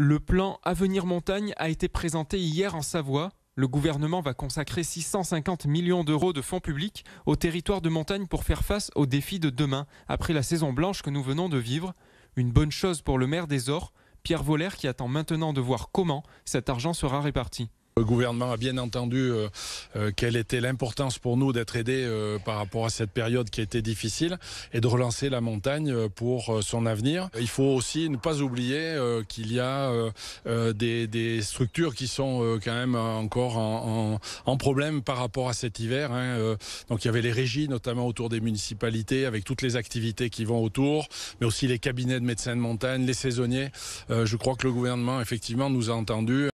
Le plan Avenir Montagne a été présenté hier en Savoie. Le gouvernement va consacrer 650 millions d'euros de fonds publics au territoire de montagne pour faire face aux défis de demain, après la saison blanche que nous venons de vivre. Une bonne chose pour le maire des Ors, Pierre Volaire, qui attend maintenant de voir comment cet argent sera réparti. Le gouvernement a bien entendu euh, euh, quelle était l'importance pour nous d'être aidés euh, par rapport à cette période qui a été difficile et de relancer la montagne pour son avenir. Il faut aussi ne pas oublier qu'il y a des, structures qui sont quand même encore en, problème par rapport à cet hiver. Hein, Donc il y avait les régies, notamment autour des municipalités, avec toutes les activités qui vont autour, mais aussi les cabinets de médecins de montagne, les saisonniers. Je crois que le gouvernement, effectivement, nous a entendus.